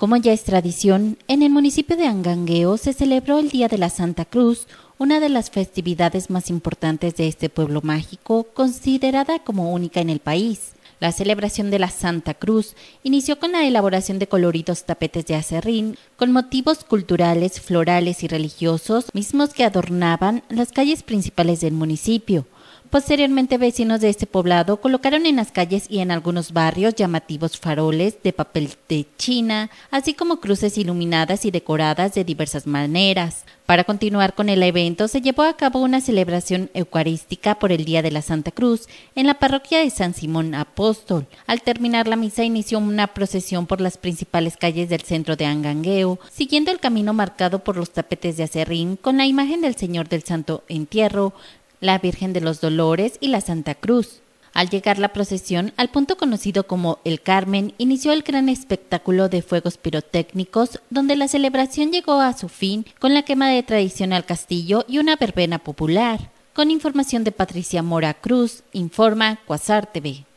Como ya es tradición, en el municipio de Angangueo se celebró el Día de la Santa Cruz, una de las festividades más importantes de este pueblo mágico, considerada como única en el país. La celebración de la Santa Cruz inició con la elaboración de coloridos tapetes de acerrín con motivos culturales, florales y religiosos, mismos que adornaban las calles principales del municipio. Posteriormente, vecinos de este poblado colocaron en las calles y en algunos barrios llamativos faroles de papel de China, así como cruces iluminadas y decoradas de diversas maneras. Para continuar con el evento, se llevó a cabo una celebración eucarística por el Día de la Santa Cruz en la parroquia de San Simón Apóstol. Al terminar la misa, inició una procesión por las principales calles del centro de Angangueo, siguiendo el camino marcado por los tapetes de acerrín con la imagen del Señor del Santo Entierro, la Virgen de los Dolores y la Santa Cruz. Al llegar la procesión al punto conocido como El Carmen, inició el gran espectáculo de fuegos pirotécnicos, donde la celebración llegó a su fin con la quema de tradicional castillo y una verbena popular. Con información de Patricia Mora Cruz, informa Cuasar TV.